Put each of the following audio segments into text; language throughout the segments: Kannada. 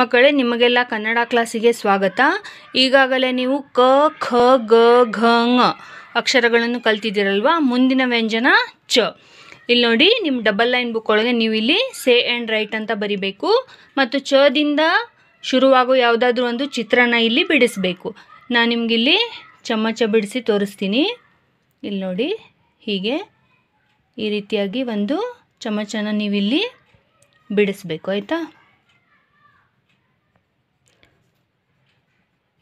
ಮಕ್ಕಳೇ ನಿಮಗೆಲ್ಲ ಕನ್ನಡ ಕ್ಲಾಸಿಗೆ ಸ್ವಾಗತ ಈಗಾಗಲೇ ನೀವು ಕ ಖ ಗ ಘ ಅಕ್ಷರಗಳನ್ನು ಕಲ್ತಿದ್ದೀರಲ್ವಾ ಮುಂದಿನ ವ್ಯಂಜನ ಚ ಇಲ್ಲಿ ನೋಡಿ ನಿಮ್ಮ ಡಬಲ್ ಲೈನ್ ಬುಕ್ ಒಳಗೆ ನೀವು ಇಲ್ಲಿ ಸೇ ಆ್ಯಂಡ್ ರೈಟ್ ಅಂತ ಬರಿಬೇಕು ಮತ್ತು ಚದಿಂದ ಶುರುವಾಗೋ ಯಾವುದಾದ್ರೂ ಒಂದು ಚಿತ್ರನ ಇಲ್ಲಿ ಬಿಡಿಸಬೇಕು ನಾನು ನಿಮಗಿಲ್ಲಿ ಚಮಚ ಬಿಡಿಸಿ ತೋರಿಸ್ತೀನಿ ಇಲ್ಲಿ ನೋಡಿ ಹೀಗೆ ಈ ರೀತಿಯಾಗಿ ಒಂದು ಚಮಚನ ನೀವಿಲ್ಲಿ ಬಿಡಿಸ್ಬೇಕು ಆಯಿತಾ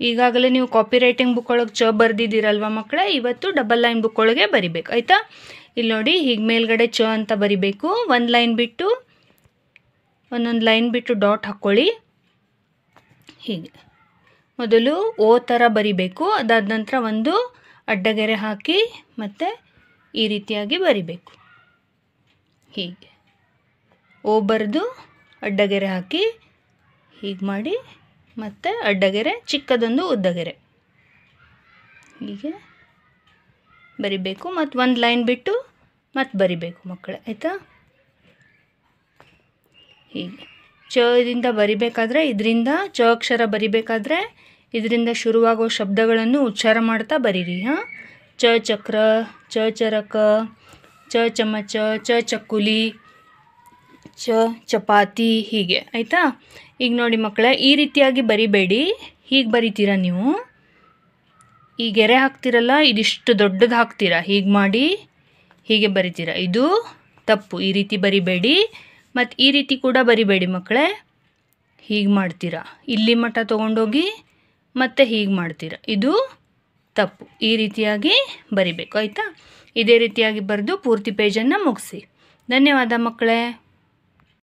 ಈಗಾಗಲೇ ನೀವು ಕಾಪಿ ರೈಟಿಂಗ್ ಬುಕ್ ಒಳಗೆ ಚ ಬರೆದಿದ್ದೀರಲ್ವ ಮಕ್ಕಳೇ ಇವತ್ತು ಡಬಲ್ ಲೈನ್ ಬುಕ್ ಒಳಗೆ ಬರಿಬೇಕು ಆಯಿತಾ ಇಲ್ಲಿ ನೋಡಿ ಹೀಗೆ ಮೇಲ್ಗಡೆ ಚ ಅಂತ ಬರಿಬೇಕು ಒಂದು ಲೈನ್ ಬಿಟ್ಟು ಒಂದೊಂದು ಲೈನ್ ಬಿಟ್ಟು ಡಾಟ್ ಹಾಕ್ಕೊಳ್ಳಿ ಹೀಗೆ ಮೊದಲು ಓ ಥರ ಬರಿಬೇಕು ಅದಾದ ನಂತರ ಒಂದು ಅಡ್ಡಗೆರೆ ಹಾಕಿ ಮತ್ತು ಈ ರೀತಿಯಾಗಿ ಬರಿಬೇಕು ಹೀಗೆ ಓ ಬರೆದು ಅಡ್ಡಗೆರೆ ಹಾಕಿ ಹೀಗೆ ಮಾಡಿ ಮತ್ತು ಅಡ್ಡಗೆರೆ ಚಿಕ್ಕದೊಂದು ಉದ್ದಗೆರೆ ಹೀಗೆ ಬರಿಬೇಕು ಮತ್ತು ಒಂದು ಲೈನ್ ಬಿಟ್ಟು ಮತ್ತು ಬರಿಬೇಕು ಮಕ್ಕಳ ಆಯಿತಾ ಹೀಗೆ ಚದಿಂದ ಬರಿಬೇಕಾದ್ರೆ ಇದರಿಂದ ಚ ಅಕ್ಷರ ಬರಿಬೇಕಾದ್ರೆ ಇದರಿಂದ ಶುರುವಾಗೋ ಶಬ್ದಗಳನ್ನು ಉಚ್ಚಾರ ಮಾಡ್ತಾ ಬರೀರಿ ಹಾಂ ಚ ಚಕ್ರ ಚ ಚರಕ ಚ ಚಮಚ ಚ ಚಕ್ಕುಲಿ ಚ ಚಪಾತಿ ಹೀಗೆ ಆಯಿತಾ ಈಗ ನೋಡಿ ಮಕ್ಕಳೇ ಈ ರೀತಿಯಾಗಿ ಬರಿಬೇಡಿ ಹೀಗೆ ಬರಿತೀರಾ ನೀವು ಈ ಗೆರೆ ಹಾಕ್ತಿರಲ್ಲ ಇದಿಷ್ಟು ದೊಡ್ಡದು ಹಾಕ್ತೀರಾ ಹೀಗೆ ಮಾಡಿ ಹೀಗೆ ಬರಿತೀರಾ ಇದು ತಪ್ಪು ಈ ರೀತಿ ಬರಿಬೇಡಿ ಮತ್ತು ಈ ರೀತಿ ಕೂಡ ಬರಿಬೇಡಿ ಮಕ್ಕಳೇ ಹೀಗೆ ಮಾಡ್ತೀರಾ ಇಲ್ಲಿ ಮಠ ತೊಗೊಂಡೋಗಿ ಮತ್ತೆ ಹೀಗೆ ಮಾಡ್ತೀರಾ ಇದು ತಪ್ಪು ಈ ರೀತಿಯಾಗಿ ಬರಿಬೇಕು ಆಯಿತಾ ಇದೇ ರೀತಿಯಾಗಿ ಬರೆದು ಪೂರ್ತಿ ಪೇಜನ್ನು ಮುಗಿಸಿ ಧನ್ಯವಾದ ಮಕ್ಕಳೇ